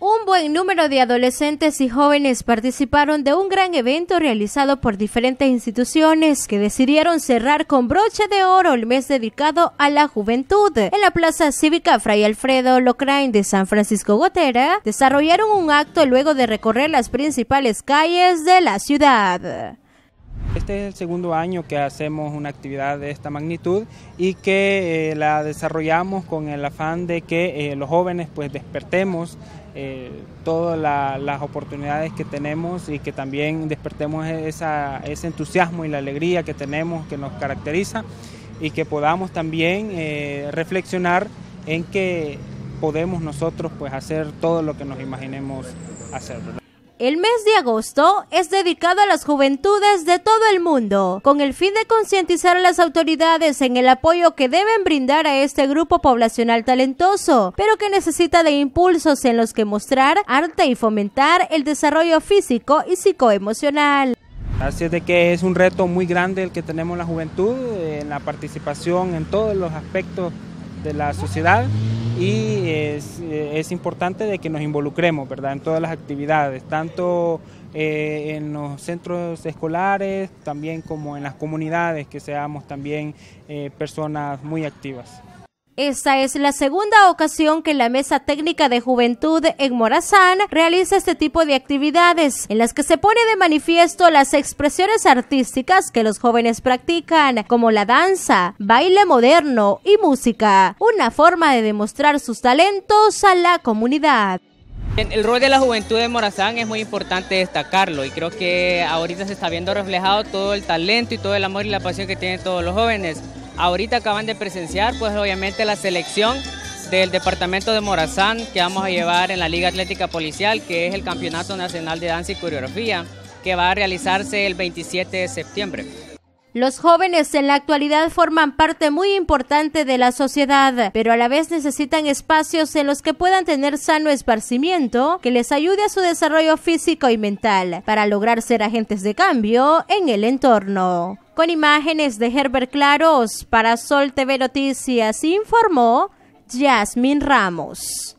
Un buen número de adolescentes y jóvenes participaron de un gran evento realizado por diferentes instituciones que decidieron cerrar con broche de oro el mes dedicado a la juventud. En la Plaza Cívica Fray Alfredo Locrain de San Francisco Gotera desarrollaron un acto luego de recorrer las principales calles de la ciudad. Este es el segundo año que hacemos una actividad de esta magnitud y que eh, la desarrollamos con el afán de que eh, los jóvenes pues despertemos eh, todas las oportunidades que tenemos y que también despertemos ese entusiasmo y la alegría que tenemos, que nos caracteriza y que podamos también reflexionar en que podemos nosotros pues hacer todo lo que nos imaginemos hacer. El mes de agosto es dedicado a las juventudes de todo el mundo, con el fin de concientizar a las autoridades en el apoyo que deben brindar a este grupo poblacional talentoso, pero que necesita de impulsos en los que mostrar arte y fomentar el desarrollo físico y psicoemocional. Así es de que es un reto muy grande el que tenemos la juventud eh, en la participación en todos los aspectos de la sociedad y eh, es, importante de que nos involucremos ¿verdad? en todas las actividades, tanto eh, en los centros escolares, también como en las comunidades, que seamos también eh, personas muy activas. Esta es la segunda ocasión que la Mesa Técnica de Juventud en Morazán realiza este tipo de actividades, en las que se pone de manifiesto las expresiones artísticas que los jóvenes practican, como la danza, baile moderno y música, una forma de demostrar sus talentos a la comunidad. El rol de la juventud de Morazán es muy importante destacarlo y creo que ahorita se está viendo reflejado todo el talento y todo el amor y la pasión que tienen todos los jóvenes. Ahorita acaban de presenciar, pues obviamente, la selección del departamento de Morazán que vamos a llevar en la Liga Atlética Policial, que es el Campeonato Nacional de Danza y Coreografía, que va a realizarse el 27 de septiembre. Los jóvenes en la actualidad forman parte muy importante de la sociedad, pero a la vez necesitan espacios en los que puedan tener sano esparcimiento que les ayude a su desarrollo físico y mental para lograr ser agentes de cambio en el entorno. Con imágenes de Herbert Claros para Sol TV Noticias informó Yasmín Ramos.